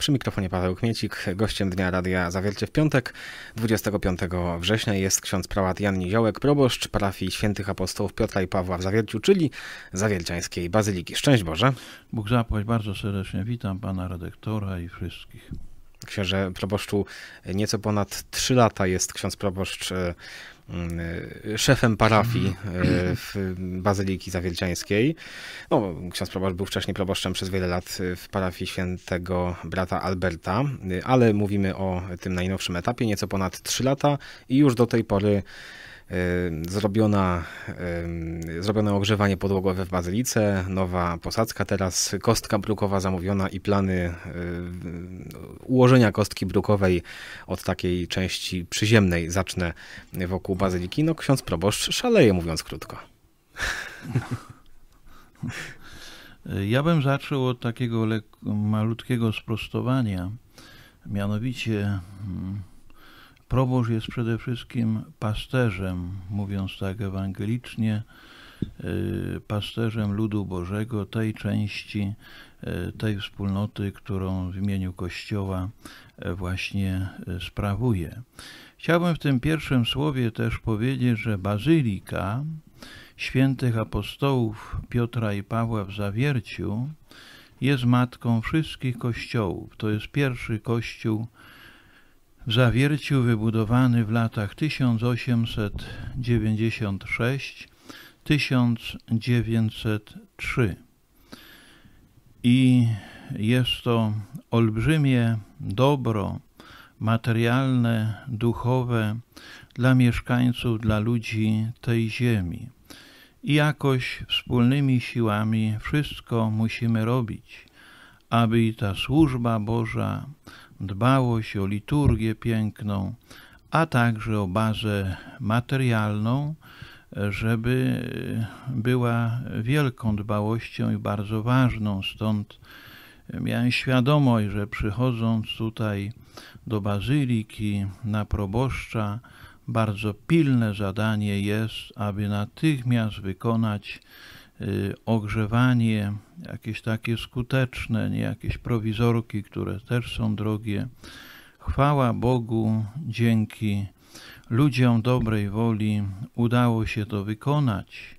Przy mikrofonie Paweł Kmiecik, gościem Dnia Radia Zawiercie w piątek, 25 września jest ksiądz prałat Jan Niziołek, proboszcz parafii świętych apostołów Piotra i Pawła w Zawierciu, czyli Zawierciańskiej Bazyliki. Szczęść Boże. Bóg zapłać, bardzo serdecznie witam pana redaktora i wszystkich. Księże proboszczu, nieco ponad 3 lata jest ksiądz proboszcz e, Y, szefem parafii y, w Bazyliki Zawierciańskiej. No, ksiądz proboszcz był wcześniej proboszczem przez wiele lat y, w parafii świętego brata Alberta, ale mówimy o tym najnowszym etapie, nieco ponad 3 lata i już do tej pory zrobiona, zrobione ogrzewanie podłogowe w bazylice, nowa posadzka teraz, kostka brukowa zamówiona i plany ułożenia kostki brukowej od takiej części przyziemnej zacznę wokół bazyliki. No ksiądz proboszcz szaleje mówiąc krótko. Ja bym zaczął od takiego malutkiego sprostowania. Mianowicie mm, Proboż jest przede wszystkim pasterzem, mówiąc tak ewangelicznie, y, pasterzem ludu Bożego, tej części, y, tej wspólnoty, którą w imieniu Kościoła y, właśnie sprawuje. Chciałbym w tym pierwszym słowie też powiedzieć, że bazylika świętych apostołów Piotra i Pawła w Zawierciu jest matką wszystkich kościołów. To jest pierwszy kościół w zawierciu wybudowany w latach 1896-1903. I jest to olbrzymie dobro materialne, duchowe dla mieszkańców, dla ludzi tej ziemi. I jakoś wspólnymi siłami wszystko musimy robić, aby i ta służba Boża dbało się o liturgię piękną, a także o bazę materialną, żeby była wielką dbałością i bardzo ważną. Stąd miałem świadomość, że przychodząc tutaj do bazyliki na proboszcza, bardzo pilne zadanie jest, aby natychmiast wykonać Y, ogrzewanie jakieś takie skuteczne, nie jakieś prowizorki, które też są drogie. Chwała Bogu, dzięki ludziom dobrej woli udało się to wykonać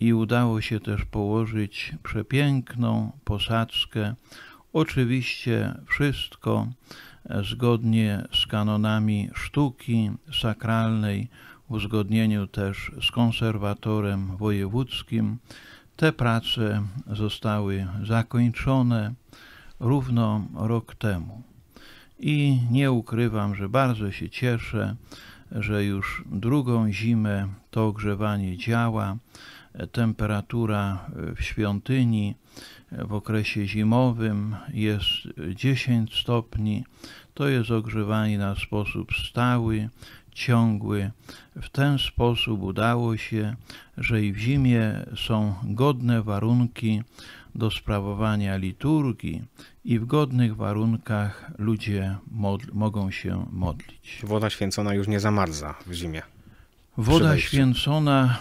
i udało się też położyć przepiękną posadzkę. Oczywiście wszystko zgodnie z kanonami sztuki sakralnej uzgodnieniu też z konserwatorem wojewódzkim te prace zostały zakończone równo rok temu. I nie ukrywam, że bardzo się cieszę, że już drugą zimę to ogrzewanie działa. Temperatura w świątyni w okresie zimowym jest 10 stopni, to jest ogrzewanie na sposób stały, ciągły. W ten sposób udało się, że i w zimie są godne warunki do sprawowania liturgii i w godnych warunkach ludzie mogą się modlić. Woda święcona już nie zamarza w zimie. Woda święcona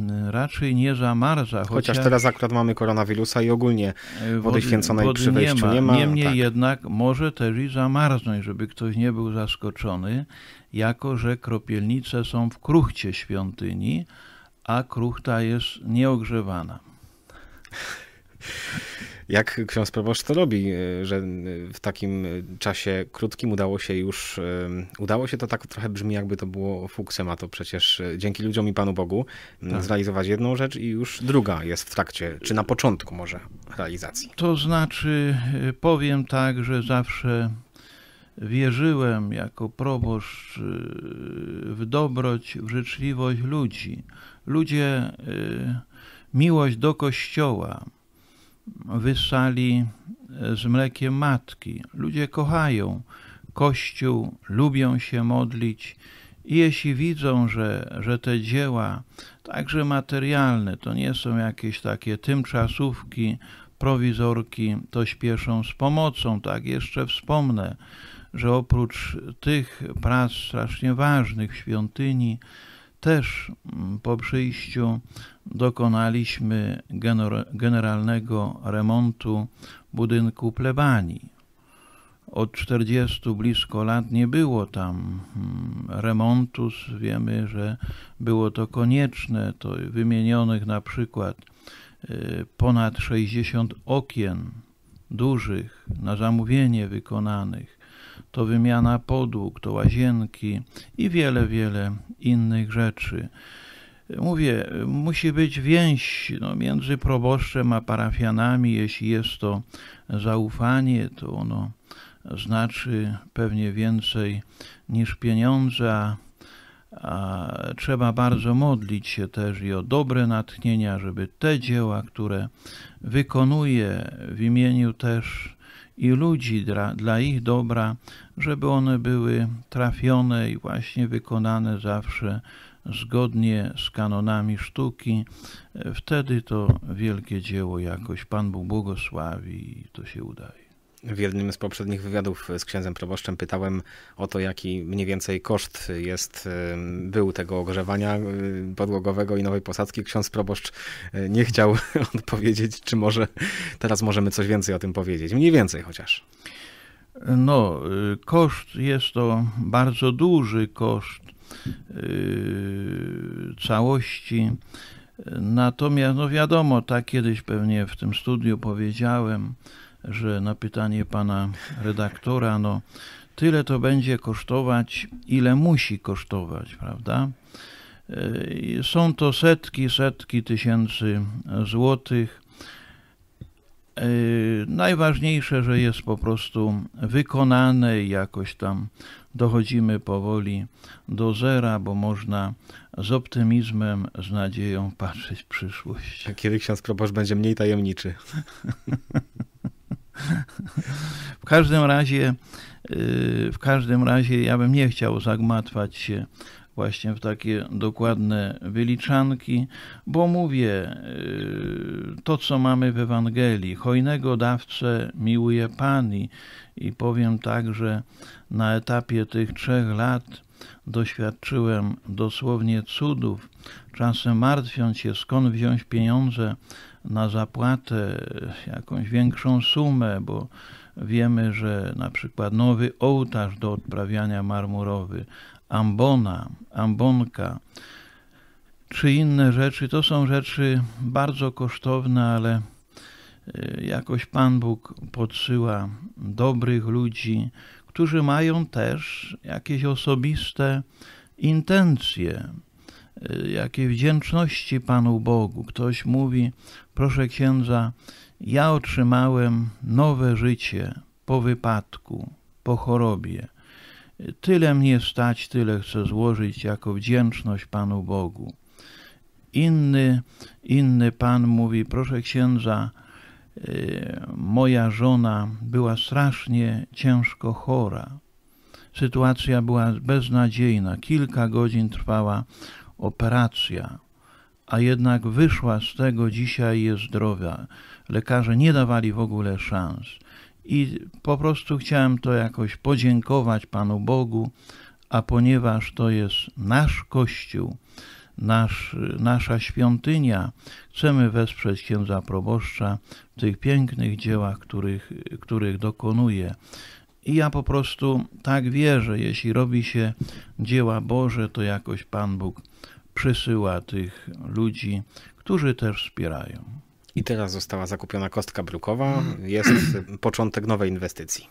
mm, raczej nie zamarza. Chociaż, chociaż teraz akurat mamy koronawirusa i ogólnie e, wody, wody święconej wody przy wejściu nie ma. Nie ma Niemniej tak. jednak może też i zamarznąć, żeby ktoś nie był zaskoczony, jako że kropielnice są w kruchcie świątyni, a kruchta jest nieogrzewana jak ksiądz proboszcz to robi, e, że e, w takim czasie krótkim udało się już, e, udało się to tak trochę brzmi jakby to było fuksem, a to przecież dzięki ludziom i Panu Bogu tak. zrealizować jedną rzecz i już druga jest w trakcie, czy na początku może realizacji. To znaczy powiem tak, że zawsze wierzyłem jako proboszcz w dobroć, w życzliwość ludzi. Ludzie, miłość do Kościoła, wyssali e, z mlekiem matki. Ludzie kochają Kościół, lubią się modlić i jeśli widzą, że, że te dzieła, także materialne, to nie są jakieś takie tymczasówki, prowizorki, to śpieszą z pomocą. Tak, jeszcze wspomnę, że oprócz tych prac strasznie ważnych w świątyni, też mm, po przyjściu dokonaliśmy generalnego remontu budynku plebanii. Od 40 blisko lat nie było tam mm, remontu. Wiemy, że było to konieczne. To wymienionych na przykład y, ponad 60 okien dużych na zamówienie wykonanych to wymiana podłóg, to łazienki i wiele, wiele innych rzeczy. Mówię, musi być więź no, między proboszczem a parafianami. Jeśli jest to zaufanie, to ono znaczy pewnie więcej niż pieniądze. A trzeba bardzo modlić się też i o dobre natchnienia, żeby te dzieła, które wykonuje w imieniu też i ludzi dla, dla ich dobra, żeby one były trafione i właśnie wykonane zawsze zgodnie z kanonami sztuki. Wtedy to wielkie dzieło jakoś Pan Bóg błogosławi i to się udaje. W jednym z poprzednich wywiadów z księdzem proboszczem pytałem o to, jaki mniej więcej koszt jest, y, był tego ogrzewania y, podłogowego i nowej posadzki. Ksiądz proboszcz y, nie chciał odpowiedzieć, czy może teraz możemy coś więcej o tym powiedzieć. Mniej więcej chociaż. No, y, koszt jest to bardzo duży koszt y, całości. Natomiast, no wiadomo, tak kiedyś pewnie w tym studiu powiedziałem, że na pytanie pana redaktora, no tyle to będzie kosztować, ile musi kosztować, prawda? Y, są to setki, setki tysięcy złotych. Y, najważniejsze, że jest po prostu wykonane i jakoś tam dochodzimy powoli do zera, bo można z optymizmem, z nadzieją patrzeć w przyszłość. A kiedy ksiądz będzie mniej tajemniczy? w każdym razie, y, w każdym razie ja bym nie chciał zagmatwać się właśnie w takie dokładne wyliczanki, bo mówię, e, to co mamy w Ewangelii, hojnego dawcę miłuje pani i, i powiem tak, że na etapie tych trzech lat doświadczyłem dosłownie cudów, czasem martwiąc się skąd wziąć pieniądze na zapłatę, e, jakąś większą sumę, bo wiemy, że na przykład nowy ołtarz do odprawiania marmurowy ambona, ambonka czy inne rzeczy. To są rzeczy bardzo kosztowne, ale e, jakoś Pan Bóg podsyła dobrych ludzi, którzy mają też jakieś osobiste intencje, e, jakiej wdzięczności Panu Bogu. Ktoś mówi, proszę księdza, ja otrzymałem nowe życie po wypadku, po chorobie. Tyle mnie stać, tyle chcę złożyć jako wdzięczność Panu Bogu. Inny, inny pan mówi, proszę księdza, e, moja żona była strasznie ciężko chora. Sytuacja była beznadziejna. Kilka godzin trwała operacja, a jednak wyszła z tego, dzisiaj jest zdrowia. Lekarze nie dawali w ogóle szans i po prostu chciałem to jakoś podziękować Panu Bogu, a ponieważ to jest nasz Kościół, nasz, nasza świątynia. Chcemy wesprzeć księdza proboszcza w tych pięknych dziełach, których, których dokonuje. I ja po prostu tak wierzę, jeśli robi się dzieła Boże, to jakoś Pan Bóg przysyła tych ludzi, którzy też wspierają. I teraz została zakupiona kostka brukowa. Mhm. Jest początek nowej inwestycji.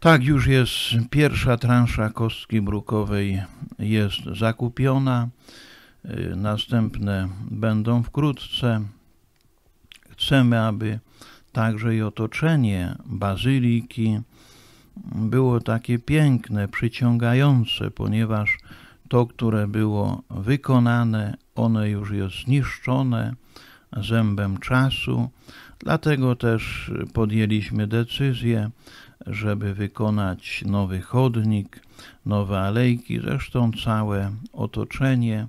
Tak, już jest pierwsza transza kostki brukowej jest zakupiona. Y, następne będą wkrótce. Chcemy, aby także i otoczenie bazyliki było takie piękne, przyciągające, ponieważ to, które było wykonane, one już jest zniszczone, zębem czasu, dlatego też podjęliśmy decyzję, żeby wykonać nowy chodnik, nowe alejki, zresztą całe otoczenie.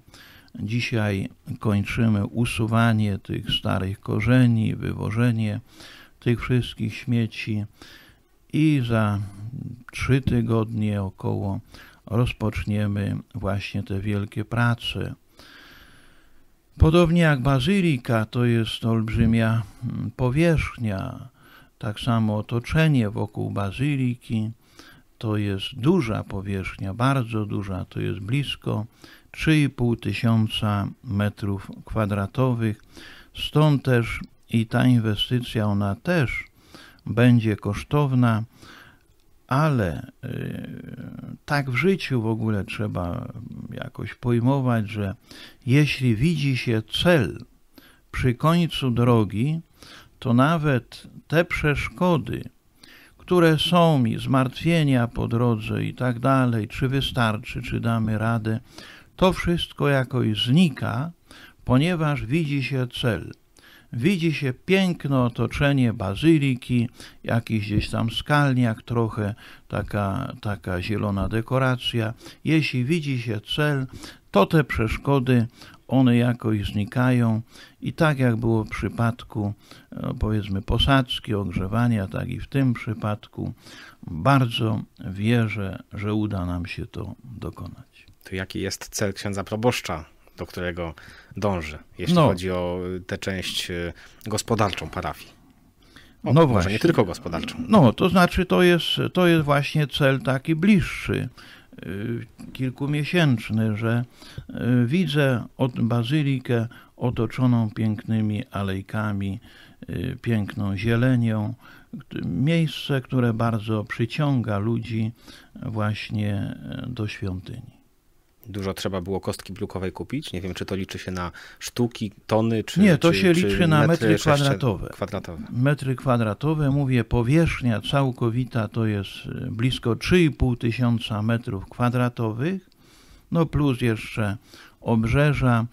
Dzisiaj kończymy usuwanie tych starych korzeni, wywożenie tych wszystkich śmieci i za trzy tygodnie około rozpoczniemy właśnie te wielkie prace Podobnie jak bazylika to jest olbrzymia mm, powierzchnia, tak samo otoczenie wokół bazyliki to jest duża powierzchnia, bardzo duża, to jest blisko 3,5 tysiąca metrów kwadratowych. Stąd też i ta inwestycja, ona też będzie kosztowna, ale y, tak w życiu w ogóle trzeba jakoś pojmować, że jeśli widzi się cel przy końcu drogi, to nawet te przeszkody, które są mi, zmartwienia po drodze i tak dalej, czy wystarczy, czy damy radę, to wszystko jakoś znika, ponieważ widzi się cel. Widzi się piękne otoczenie bazyliki, jakiś gdzieś tam skalniak trochę, taka, taka zielona dekoracja. Jeśli widzi się cel, to te przeszkody one jakoś znikają i tak jak było w przypadku e, powiedzmy posadzki, ogrzewania, tak i w tym przypadku bardzo wierzę, że uda nam się to dokonać. To jaki jest cel księdza proboszcza do którego dąży, jeśli no. chodzi o y, tę część y, gospodarczą parafii. O, no właśnie. nie tylko gospodarczą. No, to znaczy to jest, to jest właśnie cel taki bliższy, y, kilkumiesięczny, że widzę bazylikę otoczoną pięknymi alejkami, piękną zielenią, miejsce, które bardzo przyciąga ludzi właśnie do świątyni dużo trzeba było kostki brukowej kupić. Nie wiem, czy to liczy się na sztuki, tony, czy Nie, to czy, się liczy na metry, kwadratowe. kwadratowe. Metry kwadratowe, mówię, powierzchnia całkowita to jest y, blisko 3,5 tysiąca metrów kwadratowych, no plus jeszcze obrzeża.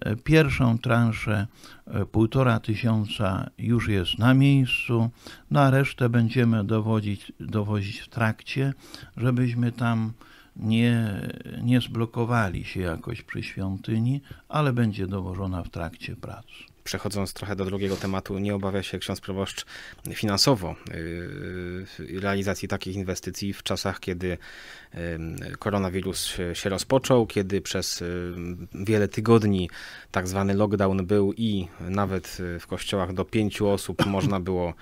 E, pierwszą transzę e, półtora tysiąca już jest na miejscu, no a resztę będziemy dowodzić, dowozić w trakcie, żebyśmy tam nie, nie zblokowali się jakoś przy świątyni, ale będzie dowożona w trakcie prac przechodząc trochę do drugiego tematu, nie obawia się ksiądz proboszcz finansowo yy, yy, realizacji takich inwestycji w czasach, kiedy yy, koronawirus się rozpoczął, kiedy przez wiele tygodni tak zwany lockdown był i nawet w kościołach do pięciu osób można było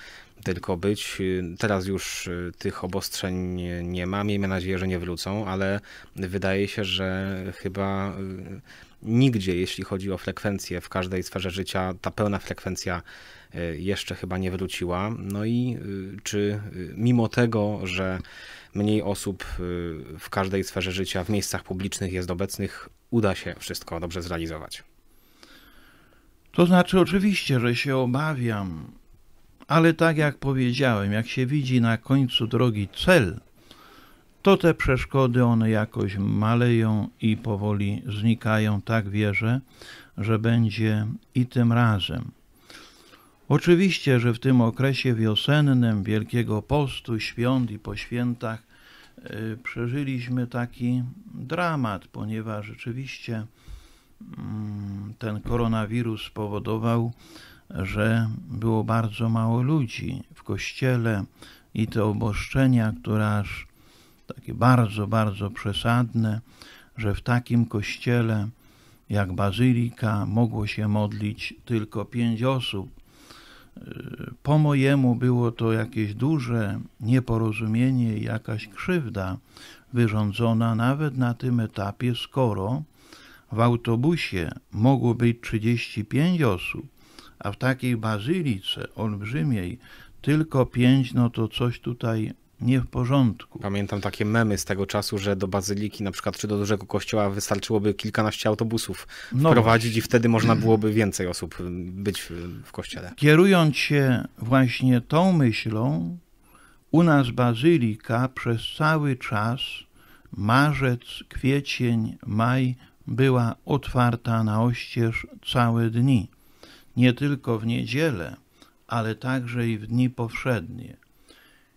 tylko być. Y, teraz już y, tych obostrzeń nie ma, miejmy nadzieję, że nie wrócą, ale wydaje się, że chyba y, nigdzie, jeśli chodzi o frekwencję w każdej sferze życia, ta pełna frekwencja jeszcze chyba nie wróciła. No i czy mimo tego, że mniej osób w każdej sferze życia, w miejscach publicznych jest obecnych, uda się wszystko dobrze zrealizować? To znaczy, oczywiście, że się obawiam, ale tak jak powiedziałem, jak się widzi na końcu drogi cel, to te przeszkody one jakoś maleją i powoli znikają. Tak wierzę, że będzie i tym razem. Oczywiście, że w tym okresie wiosennym Wielkiego Postu, świąt i po świętach yy, przeżyliśmy taki dramat, ponieważ rzeczywiście yy, ten koronawirus spowodował, że było bardzo mało ludzi w kościele i te oboszczenia, które aż takie bardzo, bardzo przesadne, że w takim kościele jak bazylika mogło się modlić tylko pięć osób. Po mojemu było to jakieś duże nieporozumienie, jakaś krzywda wyrządzona nawet na tym etapie, skoro w autobusie mogło być 35 osób, a w takiej bazylice olbrzymiej tylko pięć, no to coś tutaj nie w porządku. Pamiętam takie memy z tego czasu, że do bazyliki na przykład czy do dużego kościoła wystarczyłoby kilkanaście autobusów no wprowadzić i wtedy można byłoby więcej osób y, być w kościele. Kierując się właśnie tą myślą, u nas bazylika przez cały czas marzec, kwiecień, maj była otwarta na oścież całe dni nie tylko w niedzielę, ale także i w dni powszednie.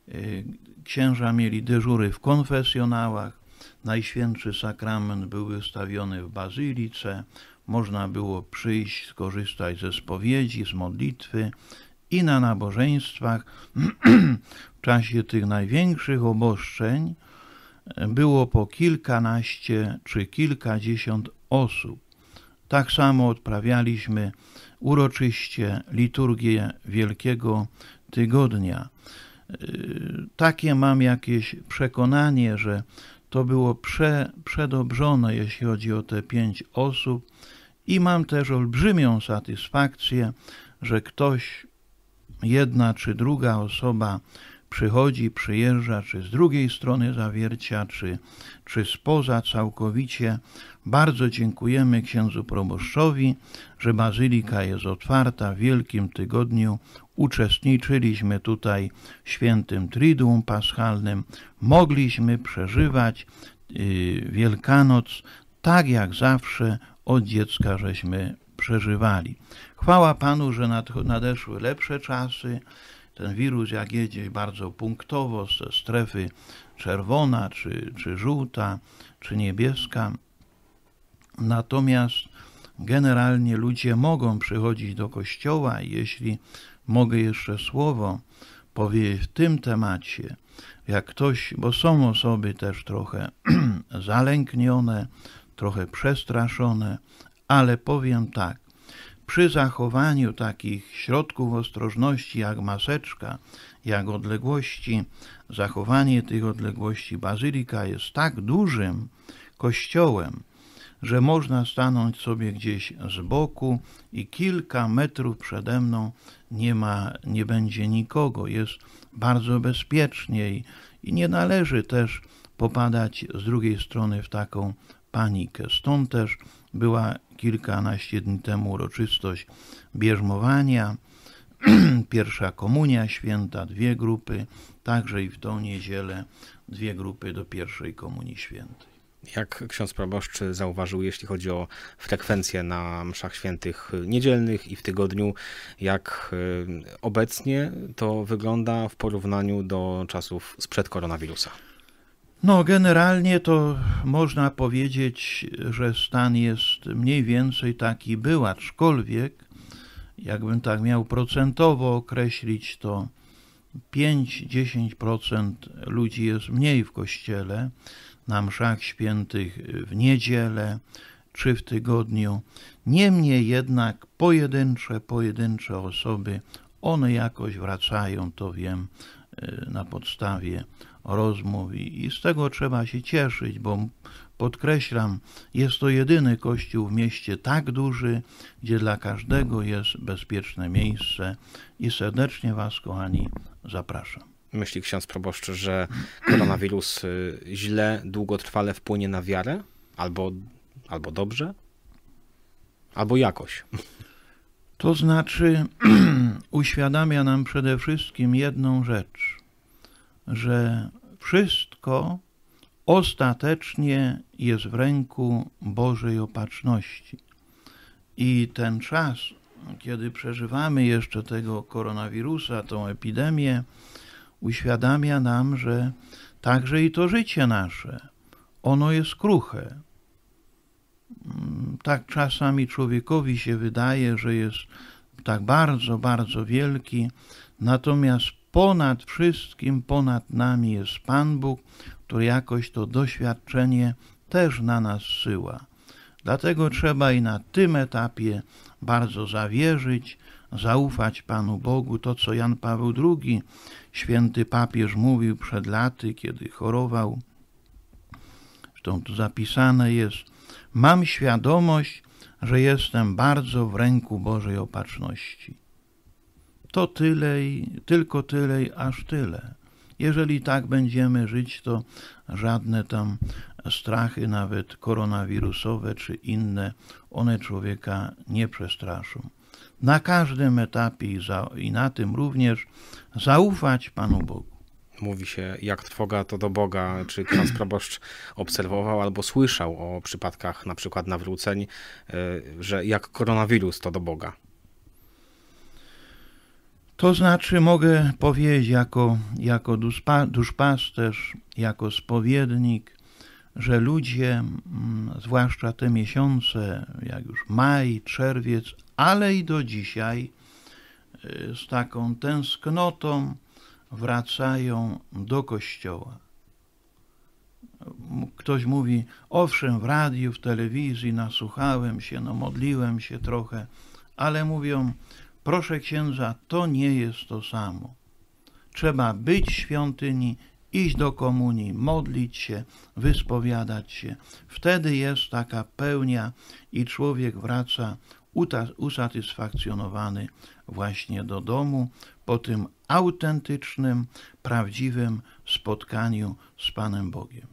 Y, księża mieli dyżury w konfesjonałach, Najświętszy Sakrament był wystawiony w bazylice, można było przyjść, skorzystać ze spowiedzi, z modlitwy i na nabożeństwach. w czasie tych największych oboszczeń było po kilkanaście czy kilkadziesiąt osób. Tak samo odprawialiśmy uroczyście liturgię Wielkiego Tygodnia. E, takie mam jakieś przekonanie, że to było prze, przedobrzone, jeśli chodzi o te pięć osób, i mam też olbrzymią satysfakcję, że ktoś, jedna czy druga osoba, przychodzi, przyjeżdża, czy z drugiej strony zawiercia, czy, czy spoza całkowicie, bardzo dziękujemy księdzu proboszczowi, że bazylika jest otwarta w Wielkim Tygodniu. Uczestniczyliśmy tutaj w świętym Triduum Paschalnym. Mogliśmy przeżywać y, Wielkanoc tak jak zawsze od dziecka żeśmy przeżywali. Chwała Panu, że nadeszły lepsze czasy. Ten wirus, jak jedzie bardzo punktowo ze strefy czerwona, czy, czy żółta, czy niebieska, Natomiast generalnie ludzie mogą przychodzić do kościoła, jeśli mogę jeszcze słowo powiedzieć w tym temacie. Jak ktoś, bo są osoby też trochę zalęknione, trochę przestraszone, ale powiem tak. Przy zachowaniu takich środków ostrożności jak maseczka, jak odległości, zachowanie tych odległości bazylika jest tak dużym kościołem, że można stanąć sobie gdzieś z boku i kilka metrów przede mną nie ma, nie będzie nikogo. Jest bardzo bezpiecznie i, i nie należy też popadać z drugiej strony w taką panikę. Stąd też była kilkanaście dni temu uroczystość bierzmowania, pierwsza komunia święta, dwie grupy, także i w tą niedzielę dwie grupy do pierwszej komunii świętej jak ksiądz proboszcz zauważył, jeśli chodzi o frekwencję na mszach świętych niedzielnych i w tygodniu, jak y, obecnie to wygląda w porównaniu do czasów sprzed koronawirusa? No, generalnie to można powiedzieć, że stan jest mniej więcej taki był, aczkolwiek, jakbym tak miał procentowo określić, to 5-10% ludzi jest mniej w kościele na mszach świętych y, w niedzielę czy w tygodniu. Niemniej jednak pojedyncze, pojedyncze osoby, one jakoś wracają, to wiem, y, na podstawie rozmów i, z tego trzeba się cieszyć, bo podkreślam, jest to jedyny kościół w mieście tak duży, gdzie dla każdego jest bezpieczne miejsce i serdecznie Was, kochani, zapraszam myśli ksiądz proboszcz, że koronawirus y, źle, długotrwale wpłynie na wiarę? Albo, albo dobrze? Albo jakoś? To znaczy, uświadamia nam przede wszystkim jedną rzecz, że wszystko ostatecznie jest w ręku Bożej opatrzności. I ten czas, kiedy przeżywamy jeszcze tego koronawirusa, tą epidemię, uświadamia nam, że także i to życie nasze, ono jest kruche. Mm, tak czasami człowiekowi się wydaje, że jest tak bardzo, bardzo wielki, natomiast ponad wszystkim, ponad nami jest Pan Bóg, który jakoś to doświadczenie też na nas syła. Dlatego trzeba i na tym etapie bardzo zawierzyć, zaufać Panu Bogu, to co Jan Paweł II, święty papież, mówił przed laty, kiedy chorował. Zresztą to zapisane jest: Mam świadomość, że jestem bardzo w ręku Bożej opatrzności. To tyle i tylko tyle, i aż tyle. Jeżeli tak będziemy żyć, to żadne tam strachy, nawet koronawirusowe czy inne, one człowieka nie przestraszą na każdym etapie i, za, i na tym również zaufać Panu Bogu mówi się, jak trwoga to do Boga, czy ksiądz proboszcz obserwował albo słyszał o przypadkach na przykład nawróceń, e, że jak koronawirus to do Boga. To znaczy mogę powiedzieć jako, jako duszpasterz, jako spowiednik, że ludzie mm, zwłaszcza te miesiące, jak już maj, czerwiec, ale i do dzisiaj y, z taką tęsknotą wracają do kościoła. Ktoś mówi, owszem, w radiu, w telewizji nasłuchałem się, no modliłem się trochę, ale mówią, proszę księdza, to nie jest to samo. Trzeba być w świątyni iść do komunii, modlić się, wyspowiadać się. Wtedy jest taka pełnia i człowiek wraca usatysfakcjonowany właśnie do domu po tym autentycznym, prawdziwym spotkaniu z Panem Bogiem.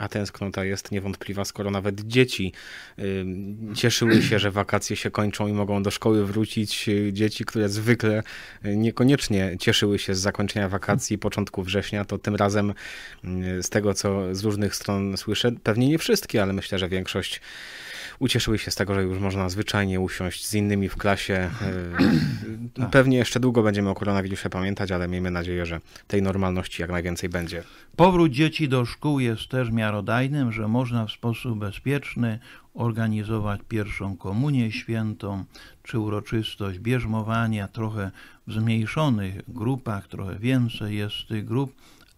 A tęsknota jest niewątpliwa, skoro nawet dzieci cieszyły się, że wakacje się kończą i mogą do szkoły wrócić. Y, dzieci, które zwykle y, niekoniecznie cieszyły się z zakończenia wakacji początku września, to tym razem y, z tego, co z różnych stron słyszę, pewnie nie wszystkie, ale myślę, że większość ucieszyły się z tego, że już można zwyczajnie usiąść z innymi w klasie. E, pewnie jeszcze długo będziemy o koronawirusie pamiętać, ale miejmy nadzieję, że tej normalności jak najwięcej będzie. Powrót dzieci do szkół jest też miarodajnym, że można w sposób bezpieczny organizować pierwszą komunię świętą, czy uroczystość bierzmowania, trochę w zmniejszonych grupach, trochę więcej jest tych grup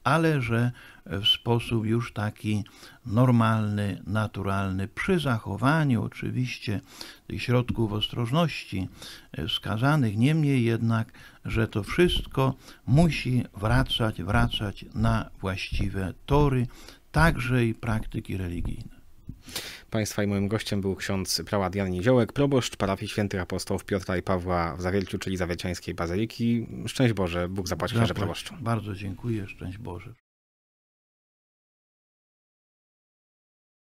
ale że w sposób już taki normalny, naturalny, przy zachowaniu oczywiście tych środków ostrożności e, wskazanych. Niemniej jednak, że to wszystko musi wracać, wracać na właściwe tory, także i praktyki religijne. Państwa i moim gościem był ksiądz prałat Jan Niziołek, proboszcz parafii świętych apostołów Piotra i Pawła w Zawielciu, czyli Zawieciańskiej Bazyliki. Szczęść Boże, Bóg zapłaci karze proboszczu. Bardzo dziękuję, szczęść Boże.